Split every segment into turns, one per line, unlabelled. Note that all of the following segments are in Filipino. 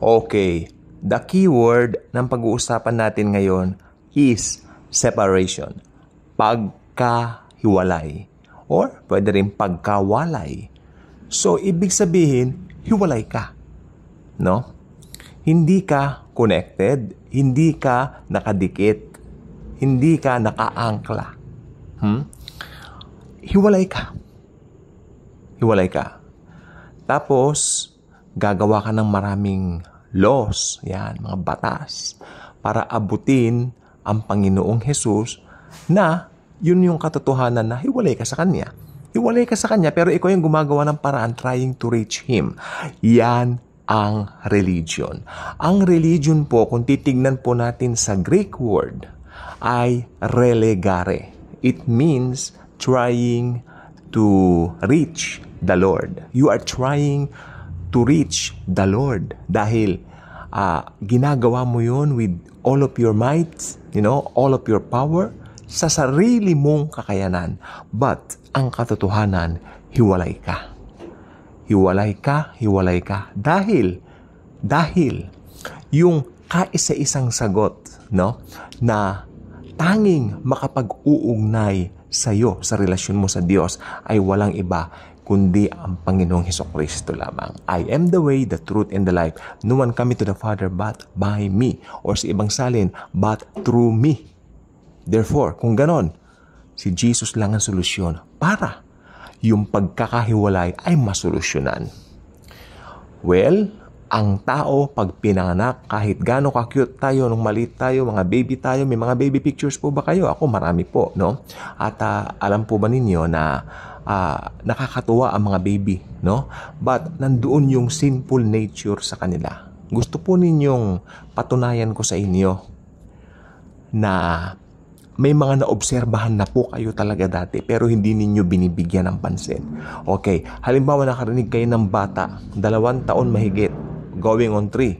Okay, the key word ng pag-uusapan natin ngayon is separation. Pagkahiwalay or pwede rin pagkawalay. So, ibig sabihin, hiwalay ka. No? Hindi ka connected, hindi ka nakadikit, hindi ka nakaangkla. Hmm? Hiwalay ka. Hiwalay ka. Tapos, gagawa ka ng maraming laws, yan, mga batas, para abutin ang Panginoong Hesus na yun yung katotohanan na hiwalay ka sa Kanya. Hiwalay ka sa Kanya, pero ikaw yung gumagawa ng paraan trying to reach Him. Yan ang religion. Ang religion po, kung titignan po natin sa Greek word, ay relegare. It means trying to reach the Lord. You are trying to to reach the Lord dahil uh, ginagawa mo yun with all of your might, you know, all of your power sa sarili mong kakayanan. But ang katotohanan, hiwalay ka. Hiwalay ka, hiwalay ka. Dahil, dahil, yung kaisa-isang sagot, no, na tanging makapag-uugnay sa iyo, sa relasyon mo sa Diyos, ay walang iba kundi ang Panginoong Heso Kristo lamang. I am the way, the truth, and the life. No one come to the Father but by me. Or sa ibang salin, but through me. Therefore, kung ganon, si Jesus lang ang solusyon para yung pagkakahiwalay ay masolusyonan. Well, ang tao pag pinanganak kahit gaano ka-cute tayo nung malit tayo, mga baby tayo, may mga baby pictures po ba kayo? Ako marami po, no? At uh, alam po ba ninyo na uh, nakakatuwa ang mga baby, no? But nandoon yung sinful nature sa kanila. Gusto po ninyong patunayan ko sa inyo na may mga naobserbahan na po kayo talaga dati pero hindi ninyo binibigyan ng pansin. Okay, halimbawa nakarinig kayo ng bata, dalawang taon mahigit, going on three,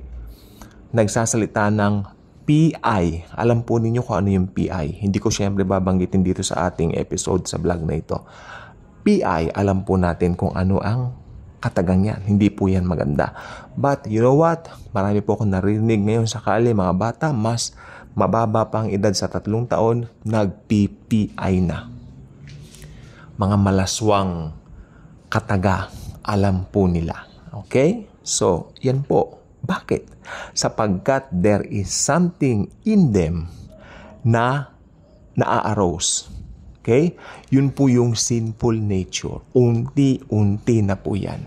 nagsasalita ng PI. Alam po ninyo kung ano yung PI. Hindi ko siyempre babanggitin dito sa ating episode sa vlog na ito. PI, alam po natin kung ano ang katagang yan. Hindi po yan maganda. But you know what? Marami po akong narinig ngayon sakali mga bata, mas mababa pa ang edad sa tatlong taon, nag-PPI na. Mga malaswang kataga, alam po nila. Okay? So, yan po. Bakit? Sapagkat there is something in them na naa-arouse Okay? Yun po yung sinful nature. Unti-unti na po yan.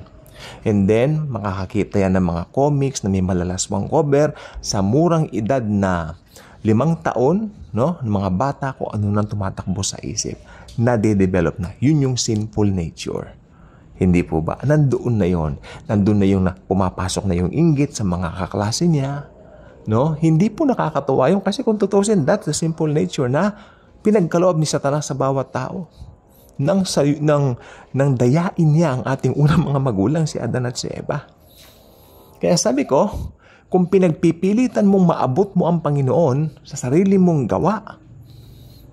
And then, makakakita yan ng mga comics na may malalaswang cover sa murang edad na limang taon, no, ng mga bata ko ano nang tumatakbo sa isip, nade-develop na. Yun yung sinful nature. Hindi po ba? Nandoon na yon. Nandoon na yung na, pumapasok na yung inggit sa mga kaklase niya. No? Hindi po nakakatuwa yung kasi kung tutusin, that's the simple nature na pinagkaloob ni Satanas sa bawat tao nang sayo, nang nang dayain niya ang ating unang mga magulang si Adan at si Eva. Kaya sabi ko, kung pinagpipilitan mong maabot mo ang Panginoon sa sarili mong gawa,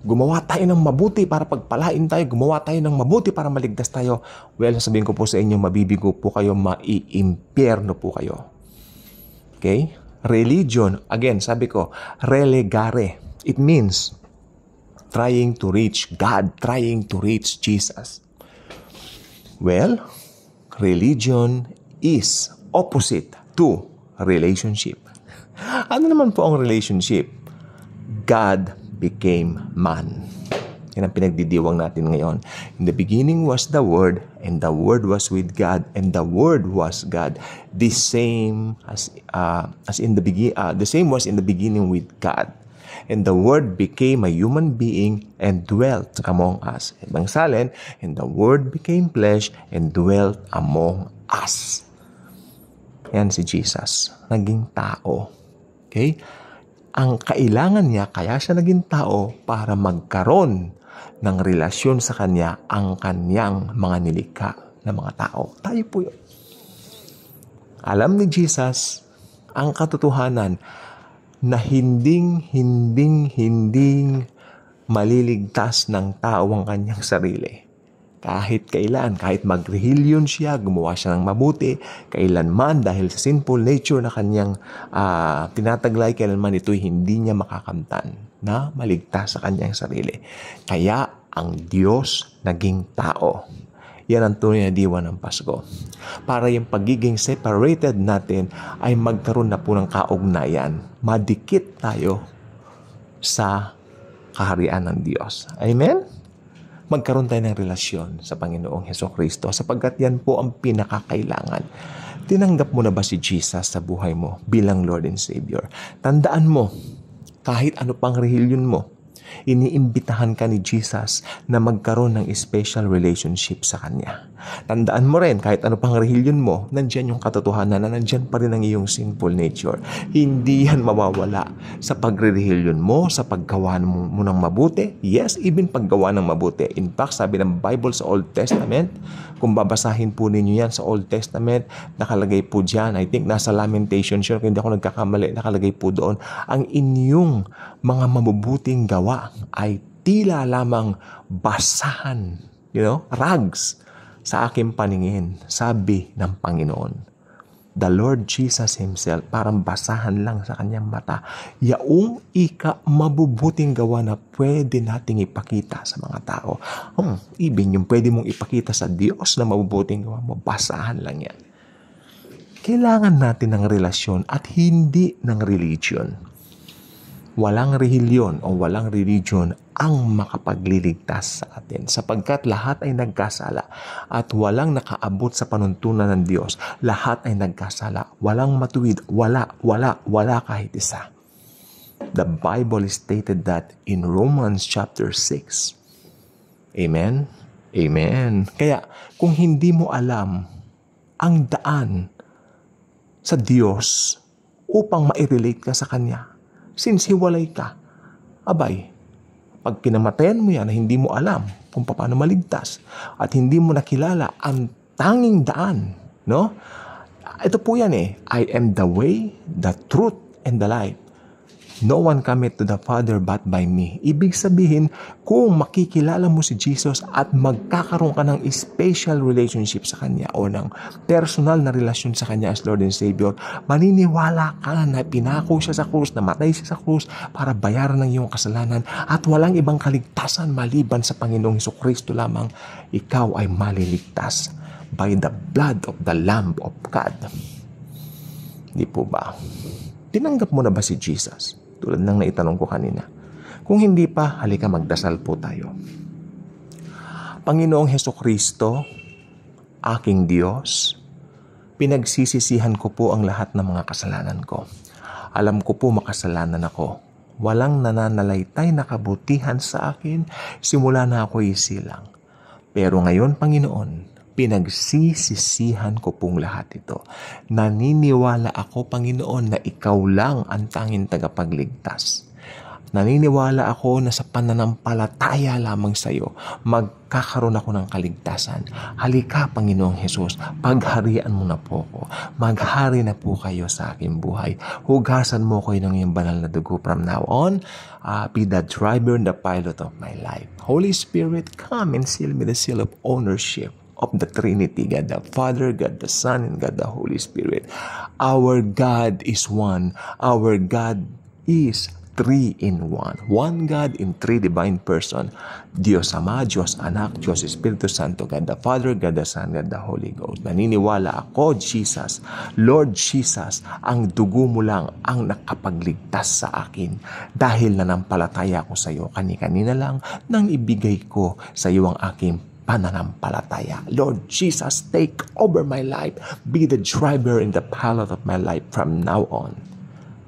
gumawa tayo ng mabuti para pagpalain tayo, gumawa tayo ng mabuti para maligtas tayo, well, sabihin ko po sa inyo, mabibigo po kayo, maiimpyerno po kayo. Okay? Religion, again, sabi ko, relegare. It means, trying to reach God, trying to reach Jesus? Well, religion is opposite to relationship. Ano naman po ang relationship? God became man. Yan ang pinagdidiwang natin ngayon. In the beginning was the Word, and the Word was with God, and the Word was God. The same as uh, as in the beginning, uh, the same was in the beginning with God. And the Word became a human being and dwelt among us. Ibang salin, and the Word became flesh and dwelt among us. Yan si Jesus. Naging tao. Okay? Ang kailangan niya, kaya siya naging tao para magkaroon ng relasyon sa Kanya ang Kanyang mga nilikha na mga tao. Tayo po yun. Alam ni Jesus ang katotohanan na hinding, hinding, hinding maliligtas ng tao ang kanyang sarili. Kahit kailan, kahit magrehilyon siya, gumawa siya ng mabuti, kailanman dahil sa sinful nature na kanyang uh, tinataglay, kailanman ito'y hindi niya makakamtan na maligtas sa kanyang sarili. Kaya ang Diyos naging tao. Yan ang tunay na diwa ng Pasko. Para yung pagiging separated natin ay magkaroon na po ng kaugnayan. Madikit tayo sa kaharian ng Diyos. Amen? Magkaroon tayo ng relasyon sa Panginoong Heso Kristo sapagkat yan po ang pinakakailangan. Tinanggap mo na ba si Jesus sa buhay mo bilang Lord and Savior? Tandaan mo, kahit ano pang reliyon mo, iniimbitahan ka ni Jesus na magkaroon ng special relationship sa Kanya. Tandaan mo rin, kahit ano pang relihiyon mo, nandyan yung katotohanan na nandyan pa rin ang iyong sinful nature. Hindi yan mawawala sa pagrelihiyon mo, sa paggawa mo, mo ng mabuti. Yes, even paggawa ng mabuti. In fact, sabi ng Bible sa Old Testament, kung babasahin po ninyo yan sa Old Testament, nakalagay po dyan, I think nasa Lamentations yun, hindi ako nagkakamali, nakalagay po doon, ang inyong mga mabubuting gawa ay tila lamang basahan, you know, rags sa aking paningin, sabi ng Panginoon. The Lord Jesus Himself, parang basahan lang sa kanyang mata, yaong ika mabubuting gawa na pwede nating ipakita sa mga tao. Hmm, ibig yung pwede mong ipakita sa Diyos na mabubuting gawa mo, basahan lang yan. Kailangan natin ng relasyon at hindi ng religion walang reliyon o walang religion ang makapagliligtas sa atin sapagkat lahat ay nagkasala at walang nakaabot sa panuntunan ng Diyos. Lahat ay nagkasala, walang matuwid, wala, wala, wala kahit isa. The Bible stated that in Romans chapter 6. Amen? Amen. Kaya kung hindi mo alam ang daan sa Diyos upang ma-relate ka sa Kanya, since hiwalay ka. Abay, pag pinamatayan mo yan na hindi mo alam kung paano maligtas at hindi mo nakilala ang tanging daan, no? Ito po yan eh, I am the way, the truth, and the life. No one cometh to the Father but by me. Ibig sabihin, kung makikilala mo si Jesus at magkakaroon ka ng special relationship sa Kanya o ng personal na relasyon sa Kanya as Lord and Savior, maniniwala ka na pinako siya sa krus, namatay siya sa krus para bayaran ng iyong kasalanan at walang ibang kaligtasan maliban sa Panginoong Heso Kristo lamang, ikaw ay maliligtas by the blood of the Lamb of God. Di po ba? Tinanggap mo na ba si Jesus? tulad ng naitanong ko kanina. Kung hindi pa, halika magdasal po tayo. Panginoong Heso Kristo, aking Diyos, pinagsisisihan ko po ang lahat ng mga kasalanan ko. Alam ko po makasalanan ako. Walang nananalaytay na kabutihan sa akin simula na ako'y isilang. Pero ngayon, Panginoon, Pinagsisisihan ko pong lahat ito. Naniniwala ako, Panginoon, na Ikaw lang ang tanging tagapagligtas. Naniniwala ako na sa pananampalataya lamang sa iyo, magkakaroon ako ng kaligtasan. Halika, Panginoong Hesus, pagharian mo na po ako. Maghari na po kayo sa aking buhay. Hugasan mo ko ng iyong banal na dugo from now on. Uh, be the driver and the pilot of my life. Holy Spirit, come and seal me the seal of ownership of the Trinity, God the Father, God the Son, and God the Holy Spirit. Our God is one. Our God is three in one. One God in three divine person. Diyos Ama, Diyos Anak, Diyos Espiritu Santo, God the Father, God the Son, God the Holy Ghost. Naniniwala ako, Jesus, Lord Jesus, ang dugo mo lang ang nakapagligtas sa akin dahil nanampalataya ako sa iyo kani-kanina lang nang ibigay ko sa iyo ang aking pananampalataya. Lord Jesus, take over my life. Be the driver in the pilot of my life from now on.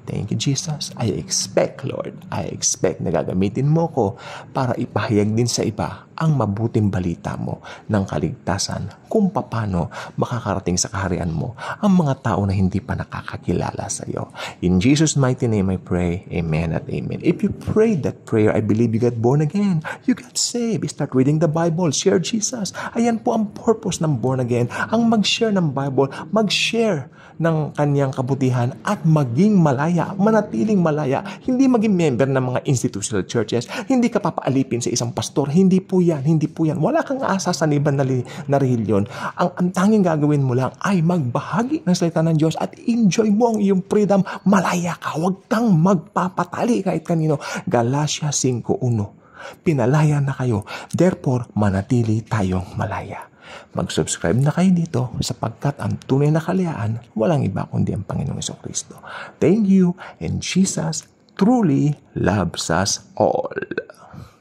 Thank you, Jesus. I expect, Lord, I expect na gagamitin mo ko para ipahayag din sa iba ang mabuting balita mo ng kaligtasan kung paano makakarating sa kaharian mo ang mga tao na hindi pa nakakakilala sa iyo. In Jesus' mighty name I pray, Amen at Amen. If you prayed that prayer, I believe you got born again. You got saved. Start reading the Bible. Share Jesus. Ayan po ang purpose ng born again. Ang mag-share ng Bible, mag-share ng kanyang kabutihan at maging malaya, manatiling malaya. Hindi maging member ng mga institutional churches. Hindi ka papaalipin sa isang pastor. Hindi po yan, hindi po yan. Wala kang aasa sa liban na, na reliyon. Ang, ang tanging gagawin mo lang ay magbahagi ng salita ng Diyos at enjoy mo ang iyong freedom. Malaya ka. Huwag kang magpapatali kahit kanino. Galatia 5.1 Pinalaya na kayo. Therefore, manatili tayong malaya. Mag-subscribe na kayo dito sapagkat ang tunay na kalayaan walang iba kundi ang Panginoong Kristo. Thank you and Jesus truly loves us all.